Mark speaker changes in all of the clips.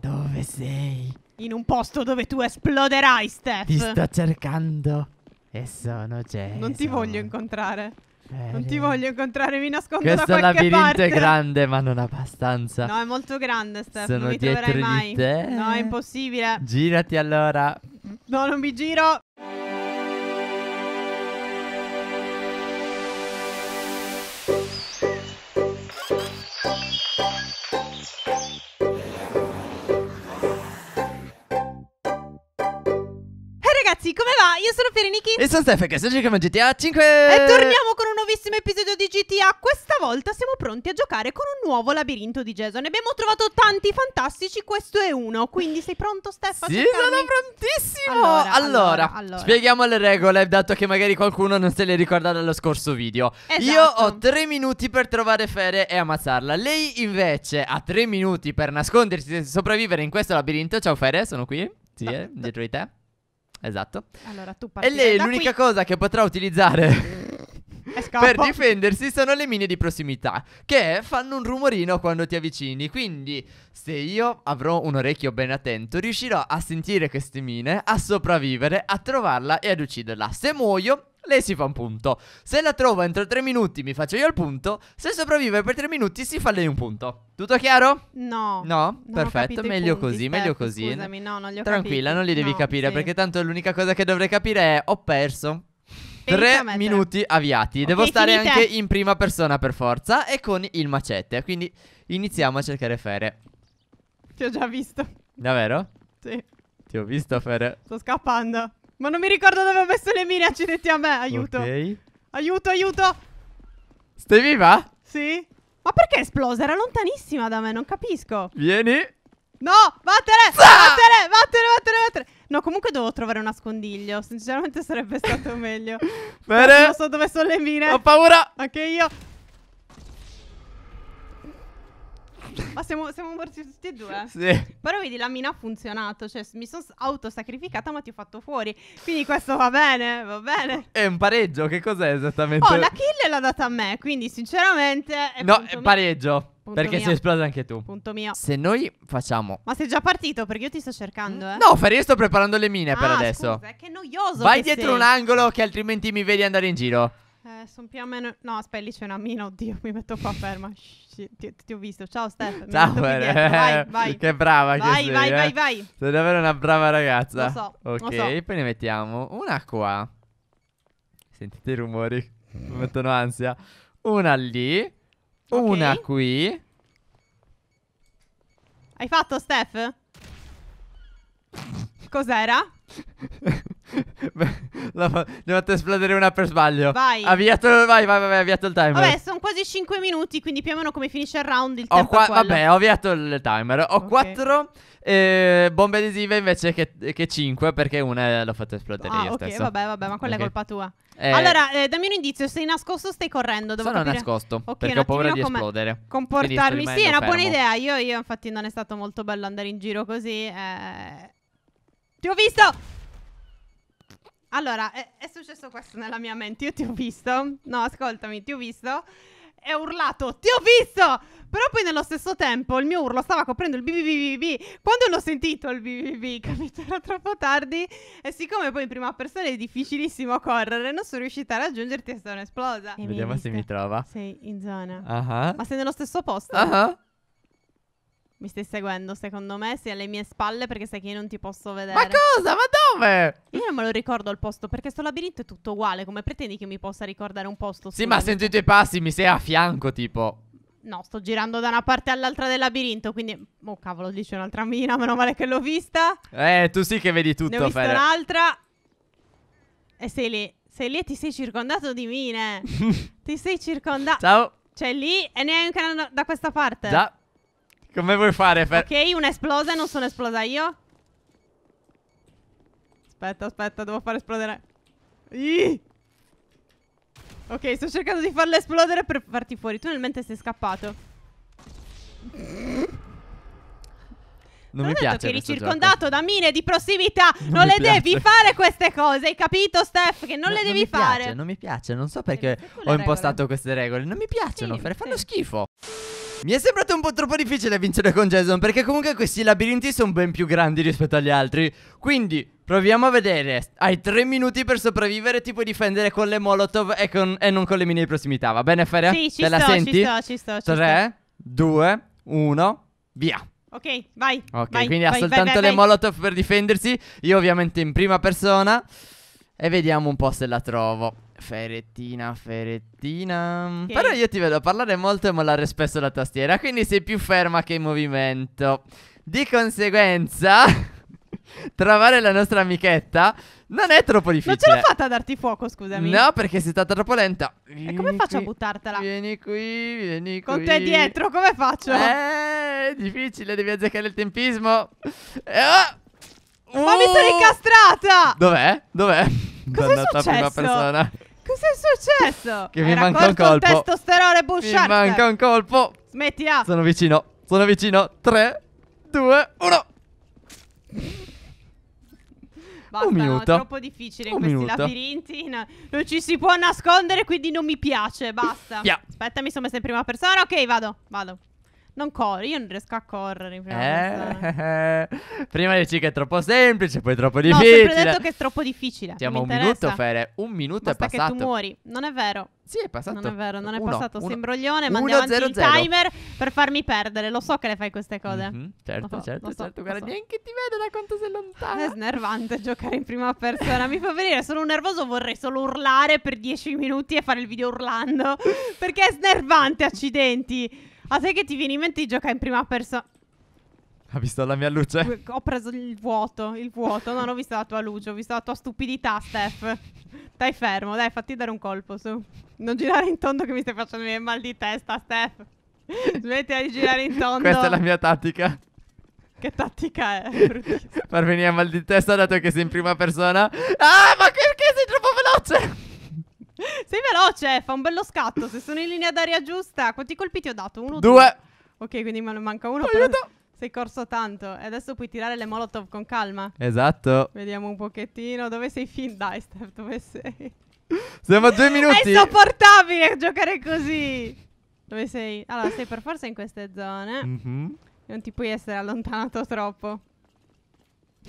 Speaker 1: Dove sei?
Speaker 2: In un posto dove tu esploderai, Steph. Ti sto
Speaker 1: cercando e sono Jason. Non
Speaker 2: ti voglio incontrare. Bene. Non ti voglio incontrare, mi nascondo Questo da qualche parte. Questo labirinto è grande,
Speaker 1: ma non abbastanza. No, è
Speaker 2: molto grande, Steph. Sono non mi dietro troverai mai. Te. No, è impossibile.
Speaker 1: Girati allora.
Speaker 2: No, non mi giro. sono Fereniki E sono Steph,
Speaker 1: e sto giocando a GTA 5 E torniamo
Speaker 2: con un nuovissimo episodio di GTA Questa volta siamo pronti a giocare con un nuovo labirinto di Jason abbiamo trovato tanti fantastici, questo è uno Quindi sei pronto Steph? Sì, sono prontissimo allora, allora, allora, spieghiamo
Speaker 1: le regole Dato che magari qualcuno non se le ricorda dallo scorso video esatto. Io ho tre minuti per trovare Fere e ammazzarla Lei invece ha tre minuti per nascondersi e sopravvivere in questo labirinto Ciao Fere, sono qui, sì, eh, dietro di te Esatto. Allora tu parti E lei è l'unica qui. cosa che potrà utilizzare per difendersi sono le mine di prossimità, che fanno un rumorino quando ti avvicini. Quindi, se io avrò un orecchio ben attento, riuscirò a sentire queste mine, a sopravvivere, a trovarla e ad ucciderla. Se muoio, lei si fa un punto. Se la trovo entro 3 minuti mi faccio io il punto. Se sopravvive per 3 minuti si fa lei un punto. Tutto chiaro?
Speaker 2: No. No? Perfetto, meglio punti, così, meglio così. Scusami, no, non li ho Tranquilla, capiti. non li devi no, capire sì. perché tanto
Speaker 1: l'unica cosa che dovrei capire è ho perso. Tre minuti avviati. Devo okay, stare finite. anche in prima persona per forza e con il macete. Quindi iniziamo a cercare Fere.
Speaker 2: Ti ho già visto. Davvero? Sì.
Speaker 1: Ti ho visto, Fere.
Speaker 2: Sto scappando. Ma non mi ricordo dove ho messo le mine, accidenti a me. Aiuto. Ok. Aiuto, aiuto.
Speaker 1: Stai viva?
Speaker 2: Sì. Ma perché è esplosa? Era lontanissima da me, non capisco. Vieni. No, vattene, ah! vattene, vattene, vattene, vattene. No, comunque devo trovare un nascondiglio. Sinceramente sarebbe stato meglio. Bene. Non so dove sono le mine. Ho paura. Anche io. Ma siamo, siamo morti tutti e due. Sì. Però vedi, la mina ha funzionato. Cioè, mi sono autosacrificata, ma ti ho fatto fuori. Quindi questo va
Speaker 1: bene, va bene. È un pareggio, che cos'è esattamente? Oh, la
Speaker 2: kill l'ha data a me, quindi sinceramente... no, è pareggio.
Speaker 1: Punto perché mio. sei esplosa anche tu. Punto mio. Se noi facciamo.
Speaker 2: Ma sei già partito? Perché io ti sto cercando, mm? eh. No, Ferri, io
Speaker 1: sto preparando le mine ah, per adesso. Scusa, che noioso. Vai che dietro sei. un angolo, che altrimenti mi vedi andare in giro.
Speaker 2: Eh, sono più o meno. No, aspetta, lì c'è una mina. Oddio, mi metto qua ferma. Shh, ti, ti, ho visto. Ciao, Steph. Mi Ciao, eh. dietro, vai, vai. Che brava vai, che sei. Vai, eh. vai, vai.
Speaker 1: Sei davvero una brava ragazza. Lo so. Ok, lo so. poi ne mettiamo una qua. Sentite i rumori. Mm. mi mettono ansia. Una lì. Okay. Una qui.
Speaker 2: Hai fatto, Steph? Cos'era?
Speaker 1: fatto esplodere una per sbaglio. Vai. Ah, avviato, vai, vai, vai, avviato il timer. Vabbè,
Speaker 2: sono quasi 5 minuti, quindi più o meno come finisce il round il tempo qua- Vabbè, ho
Speaker 1: avviato il timer. Ho okay. 4 eh, bombe adesive invece che, che 5 perché una l'ho fatta esplodere ah, io okay, stesso. vabbè, vabbè, ma quella okay. è colpa tua. Eh, allora,
Speaker 2: eh, dammi un indizio, sei nascosto o stai correndo? Devo sono capire... nascosto, okay, perché ho paura di esplodere. Comportarmi, sì, è una fermo. buona idea. Io, io, infatti non è stato molto bello andare in giro così. Eh... Ti ho visto! Allora, è, è, successo questo nella mia mente. Io ti ho visto. No, ascoltami, ti ho visto. E ho urlato, ti ho visto! Però poi nello stesso tempo il mio urlo stava coprendo il BBBBB. Quando l'ho sentito il BBB, capito? Era troppo tardi. E siccome poi in prima persona è difficilissimo correre, non sono riuscita a raggiungerti e sono esplosa. E Vediamo mi se mi trova. Sei in zona. Uh-huh. Ma sei nello stesso posto. Ah. Uh-huh. Mi stai seguendo, secondo me? Sei alle mie spalle perché sai che io non ti posso vedere. Ma cosa? Ma dove? Io non me lo ricordo il posto perché sto labirinto è tutto uguale. Come pretendi che mi possa ricordare un posto? Sì, ma sento i
Speaker 1: tuoi passi, mi sei a fianco, tipo.
Speaker 2: No, sto girando da una parte all'altra del labirinto, quindi... Oh, cavolo, lì c'è un'altra mina, meno male che l'ho vista.
Speaker 1: Eh, tu sì che vedi tutto, Fede. Ne ho visto
Speaker 2: un'altra. E sei lì. Sei lì e ti sei circondato di mine. ti sei circondato... Ciao. Cioè lì e ne hai un da questa parte. Già.
Speaker 1: Come vuoi fare? Per...
Speaker 2: Ok, una esplosa, e non sono esplosa io. Aspetta, aspetta, devo far esplodere. Ih! Ok, sto cercando di farla esplodere per farti fuori. Tu nel mente sei scappato.
Speaker 1: Non mi piace. Che eri circondato
Speaker 2: gioco. da mine di prossimità. Non, non le piace. devi fare queste cose. Hai capito, Steph? Che non no, le devi non fare. Piace,
Speaker 1: non mi piace. Non so perché ho impostato regole. queste regole. Non mi piacciono. Sì, fanno sì. schifo. Mi è sembrato un po' troppo difficile vincere con Jason perché comunque questi labirinti sono ben più grandi rispetto agli altri. Quindi proviamo a vedere. Hai tre minuti per sopravvivere ti puoi difendere con le molotov e, con, e non con le mine di prossimità. Va bene Feria? Sì, ci Te sto, la senti? ci sto, ci sto. Ci 3, sto. 2, 1, via.
Speaker 2: Ok, vai. Ok, vai, quindi vai, ha soltanto vai, le molotov
Speaker 1: per difendersi. Io ovviamente in prima persona. E vediamo un po' se la trovo. Ferettina, Ferettina. Che... Però io ti vedo parlare molto e mollare spesso la tastiera, quindi sei più ferma che in movimento. Di conseguenza, trovare la nostra amichetta non è troppo difficile. Non ce l'ho fatta
Speaker 2: a darti fuoco, scusami. No, perché
Speaker 1: sei stata troppo lenta.
Speaker 2: Vieni e come faccio qui, a buttartela? Vieni qui,
Speaker 1: vieni qui. Con te dietro, come faccio? Eh, è difficile, devi azzeccare il tempismo. Eh, oh. Ma uh. mi sono uh! incastrata! Dov'è? Dov'è? Cosa è successo? prima persona.
Speaker 2: Cosa è successo? Che mi manca un colpo. Il testosterone Bushard. Mi manca un colpo. Smettila. Ah.
Speaker 1: Sono vicino. Sono vicino. 3,
Speaker 2: 2, 1. Basta, un minuto. No, è troppo difficile in un questi minuto. labirinti. No, non ci si può nascondere, quindi non mi piace. Basta. Yeah. Aspetta, mi sono messa in prima persona. Ok, vado. Vado. Non corro, io non riesco a correre. Prima,
Speaker 1: eh, eh, prima dici che è troppo semplice, poi è troppo difficile. No, ho detto che
Speaker 2: è troppo difficile. Siamo un minuto, Fere. Un minuto Basta è passato. Ma che tu muori. Non è vero. Sì, è passato. Non è vero, non è uno, passato. Uno, Sembroglione, Ma andiamo avanti zero, il timer zero. per farmi perdere. Lo so che le fai queste cose. Mm-hmm,
Speaker 1: certo, so, certo, so, certo. Guarda, so.
Speaker 2: neanche ti vedo da quanto sei lontano. È snervante giocare in prima persona. Mi fa venire, sono nervoso, vorrei solo urlare per dieci minuti e fare il video urlando. perché è snervante, accidenti. Ah, sai che ti viene in mente di giocare in prima persona?
Speaker 1: Ha visto la mia luce?
Speaker 2: Ho preso il vuoto, il vuoto. Non ho visto la tua luce, ho visto la tua stupidità, Steph. Stai fermo, dai, fatti dare un colpo, su. Non girare in tondo che mi stai facendo venire mal di testa, Steph. Smetti di girare in tondo. Questa è la
Speaker 1: mia tattica.
Speaker 2: Che tattica è?
Speaker 1: Far venire mal di testa dato che sei in prima persona.
Speaker 2: Ah, ma perché sei troppo veloce? Sei veloce, fa un bello scatto. Se sono in linea d'aria giusta, quanti colpi ti ho dato? Uno, due. due. Ok, quindi me ne manca uno. Aiuto. Sei corso tanto e adesso puoi tirare le molotov con calma. Esatto. Vediamo un pochettino. Dove sei fin? Dai, Steph, dove sei?
Speaker 1: Siamo a due minuti. È
Speaker 2: insopportabile giocare così. Dove sei? Allora, sei per forza in queste zone. Mm -hmm. Non ti puoi essere allontanato troppo.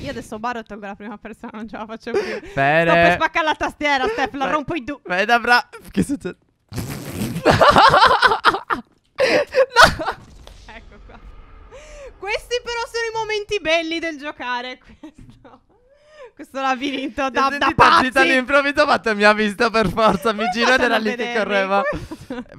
Speaker 2: Io adesso baro e tolgo la prima persona non ce la faccio più. Bene. Sto per spaccare la tastiera, Steph, la rompo in due. Beh, da bra... Che succede? no! Ecco qua. Questi però sono i momenti belli del giocare, questo.
Speaker 1: Questo labirinto da, da pazzi. Ho all'improvviso, fatto mi ha visto per forza. Mi giro ed era lì che correva.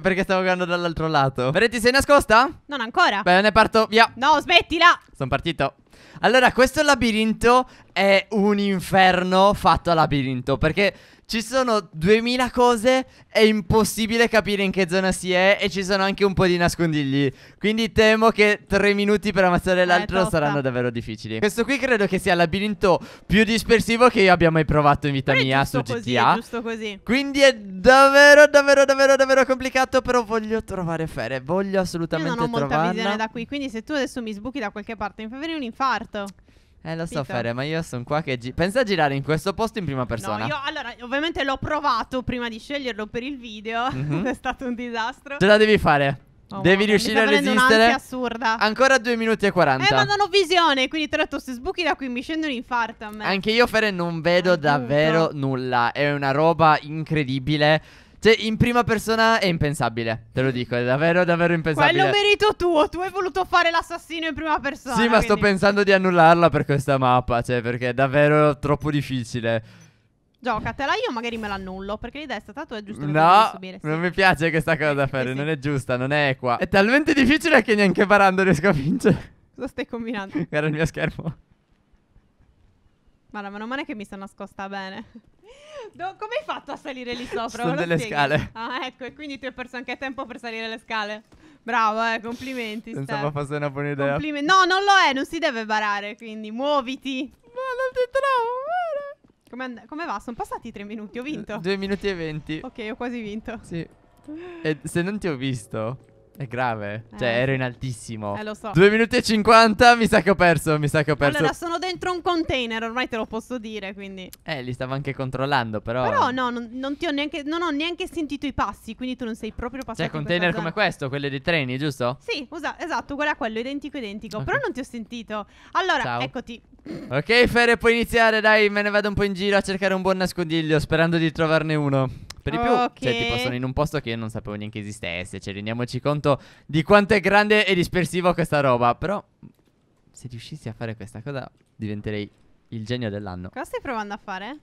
Speaker 1: Perché stavo guardando dall'altro lato. Veretti, sei nascosta? Non ancora. Bene, parto via.
Speaker 2: No, smettila.
Speaker 1: Sono partito. Allora, questo labirinto è un inferno fatto a labirinto, perché ci sono 2000 cose, è impossibile capire in che zona si è e ci sono anche un po' di nascondigli. Quindi temo che 3 minuti per ammazzare eh, l'altro saranno davvero difficili. Questo qui credo che sia il labirinto più dispersivo che io abbia mai provato in vita mia su GTA. così, GTA. giusto così. Quindi è davvero, davvero, davvero, davvero complicato. Però voglio trovare Fere. Voglio assolutamente trovarla. Io non ho trovarla. molta visione da
Speaker 2: qui. Quindi se tu adesso mi sbuchi da qualche parte, mi fa venire un infarto. Eh, lo so, Fere,
Speaker 1: ma io sono qua che. Gi- Pensa a girare in questo posto in prima persona. No, io allora,
Speaker 2: ovviamente l'ho provato prima di sceglierlo per il video. Mhm. è stato un disastro.
Speaker 1: Ce la devi fare. Oh, Devi mamma, riuscire a Mi sta venendo resistere. un'ansia assurda. Ancora 2 minuti e 40. Eh, ma non
Speaker 2: ho visione, quindi tra l'altro, se sbuchi da qui mi scende un infarto a me. Anche
Speaker 1: io, Fere, non vedo Aiuto. davvero nulla. È una roba incredibile. Cioè, in prima persona è impensabile, te lo dico, è davvero, davvero impensabile. Quello
Speaker 2: merito tuo, tu hai voluto fare l'assassino in prima persona. Sì, ma quindi... sto
Speaker 1: pensando di annullarla per questa mappa, cioè, perché è davvero troppo difficile.
Speaker 2: Giocatela, io magari me l'annullo, perché l'idea è stata tua, è giusto che No, subire, sì.
Speaker 1: non mi piace questa cosa da fare, eh, sì. non è giusta, non è equa. È talmente difficile che neanche parando riesco a vincere.
Speaker 2: Cosa stai combinando?
Speaker 1: Guarda il mio schermo.
Speaker 2: Guarda, mano male che mi sono nascosta bene. Do- come hai fatto a salire lì sopra? Sono delle spieghi? scale. Ah, ecco, e quindi tu hai perso anche tempo per salire le scale. Bravo, eh, complimenti. Pensavo fosse
Speaker 1: una buona idea. Complime-
Speaker 2: no, non lo è, non si deve barare, quindi muoviti. Ma non ti trovo. Come, and- come va? Sono passati tre
Speaker 1: minuti, ho vinto. Due minuti e venti. Ok, ho quasi vinto. Sì. E se non ti ho visto, è grave. Cioè, eh. Cioè, ero in altissimo. Eh, lo so. 2 minuti e 50, mi sa che ho perso, mi sa che ho perso. Allora, sono
Speaker 2: dentro un container, ormai te lo posso dire, quindi...
Speaker 1: Eh, li stavo anche controllando, però... Però no,
Speaker 2: non, non ti ho neanche... Non ho neanche sentito i passi, quindi tu non sei proprio passato Cioè, container come questo,
Speaker 1: Quello dei treni, giusto?
Speaker 2: Sì, usa, esatto, Quello è quello, identico, identico. Okay. Però non ti ho sentito. Allora, Ciao.
Speaker 1: eccoti. Ok, Fere, puoi iniziare, dai, me ne vado un po' in giro a cercare un buon nascondiglio, sperando di trovarne uno. Per di più, cioè, okay. cioè, tipo, sono in un posto che io non sapevo neanche esistesse. Cioè, rendiamoci conto di quanto è grande e dispersivo questa roba. Però, se riuscissi a fare questa cosa, diventerei il genio dell'anno.
Speaker 2: Cosa stai provando a fare?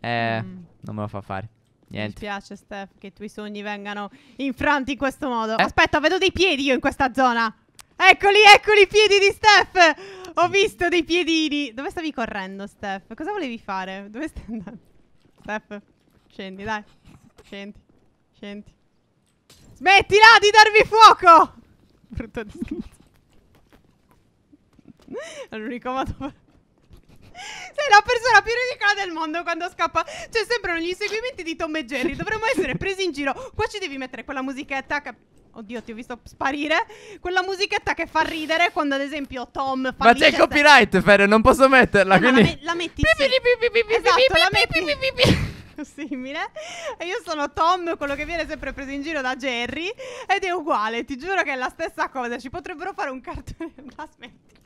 Speaker 1: Eh, mm. non me lo fa fare. Niente.
Speaker 2: Mi dispiace, Steph, che i tuoi sogni vengano infranti in questo modo. Eh? Aspetta, vedo dei piedi io in questa zona. Eccoli, eccoli i piedi di Steph. Ho visto dei piedini. Dove stavi correndo, Steph? Cosa volevi fare? Dove stai andando? Steph, scendi, dai scendi. Scendi. Smettila di darvi fuoco! Brutto di l'unico modo Sei la persona più ridicola del mondo quando scappa. Cioè, sembrano gli inseguimenti di Tom e Jerry. Dovremmo essere presi in giro. Qua ci devi mettere quella musichetta che... Oddio, ti ho visto sparire. Quella musichetta che fa ridere quando, ad esempio, Tom fa. Ma c'è il copyright,
Speaker 1: Fede, non posso metterla. Eh, quindi... la, me
Speaker 2: la metti. Sì. Esatto, la metti simile. E io sono Tom, quello che viene sempre preso in giro da Jerry. Ed è uguale, ti giuro che è la stessa cosa. Ci potrebbero fare un cartone. Ma smetti.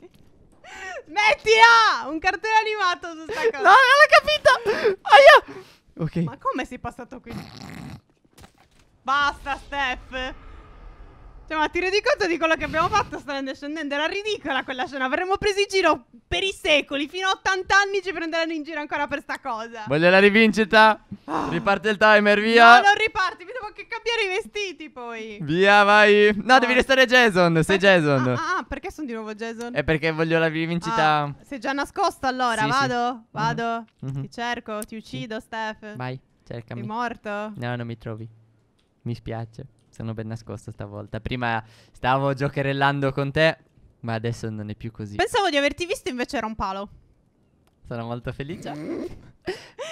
Speaker 2: Smettila! Un cartone animato su sta cosa. No, non l'ho capito! Aia! Ok. Ma come sei passato qui? Basta, Steph! Cioè, ma ti rendi conto di quello che abbiamo fatto stanno scendendo? Era ridicola quella scena. Avremmo preso in giro per i secoli. Fino a 80 anni ci prenderanno in giro ancora per sta cosa.
Speaker 1: Voglio la rivincita. Ah. Riparte il timer, via. No, non
Speaker 2: riparti. Mi devo anche cambiare i vestiti
Speaker 1: poi. Via, vai. No, oh. devi restare Jason. Sei perché... Jason.
Speaker 2: Ah, ah, perché sono di nuovo Jason? È
Speaker 1: perché voglio la rivincita. Ah,
Speaker 2: sei già nascosto allora. Sì, Vado? Sì. Vado. Mm-hmm. Ti cerco. Ti uccido, sì. Steph. Vai, cercami. Sei morto? No,
Speaker 1: non mi trovi. Mi spiace. Sono ben nascosto stavolta. Prima stavo giocherellando con te, ma adesso non è più così. Pensavo
Speaker 2: di averti visto, invece era un palo.
Speaker 1: Sono molto felice.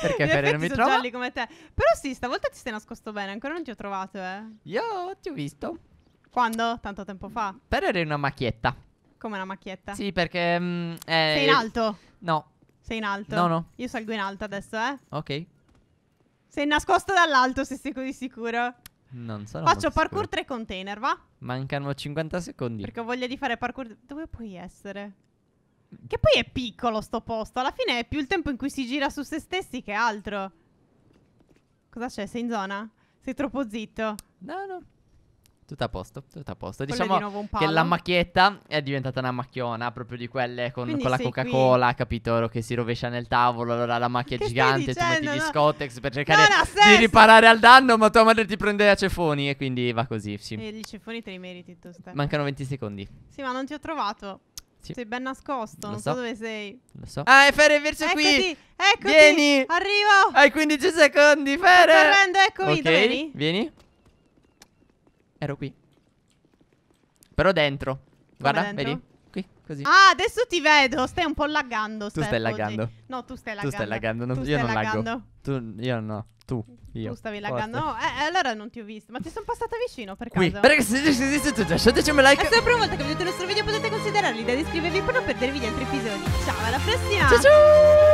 Speaker 1: Perché per non mi trovo. gialli
Speaker 2: come te. Però sì, stavolta ti sei nascosto bene, ancora non ti ho trovato, eh. Io ti ho visto. Quando? Tanto tempo fa.
Speaker 1: Però eri una macchietta.
Speaker 2: Come una macchietta? Sì,
Speaker 1: perché... Mh, mm, eh, sei in alto? No.
Speaker 2: Sei in alto? No, no. Io salgo in alto adesso, eh. Ok. Sei nascosto dall'alto, se sei così sicuro.
Speaker 1: Non sarò Faccio parkour
Speaker 2: 3 container, va?
Speaker 1: Mancano 50 secondi. Perché
Speaker 2: ho voglia di fare parkour. Dove puoi essere? Che poi è piccolo sto posto. Alla fine è più il tempo in cui si gira su se stessi che altro. Cosa c'è? Sei in zona? Sei troppo zitto. No, no.
Speaker 1: Tutto a posto, tutto a posto. diciamo che la macchietta è diventata una macchiona, proprio di quelle con, con la Coca-Cola, qui. capito? Che si rovescia nel tavolo, allora la macchia che è gigante, tu metti no. Scotex per cercare di riparare al danno, ma tua madre ti prende a cefoni e quindi va così, sì. E
Speaker 2: gli cefoni te li
Speaker 1: meriti tu, Stefano. Mancano 20 secondi.
Speaker 2: Sì, ma non ti ho trovato. Sì. Sei ben nascosto, Lo non so. so. dove sei. Lo so. Ah, è Fere, verso ecco qui. Eccoti, Vieni. Arrivo. Hai 15
Speaker 1: secondi, Fere. Sto correndo,
Speaker 2: eccomi. Okay.
Speaker 1: Vieni. Ero qui. Però dentro. Come Guarda, dentro? vedi? Qui, così.
Speaker 2: Ah, adesso ti vedo. Stai un po' laggando. tu stai laggando. No, tu stai laggando. Tu stai laggando. Non, tu io non laggando. laggo.
Speaker 1: Tu, io no. Tu. Io. Tu stavi laggando. No,
Speaker 2: eh, eh, allora non ti ho visto. Ma ti sono passata vicino per qui. caso. Perché se esiste lasciateci un like. E se la prima volta che vedete il nostro video potete considerare l'idea di iscrivervi per non perdervi gli altri episodi. Ciao, alla prossima. Ciao ciao.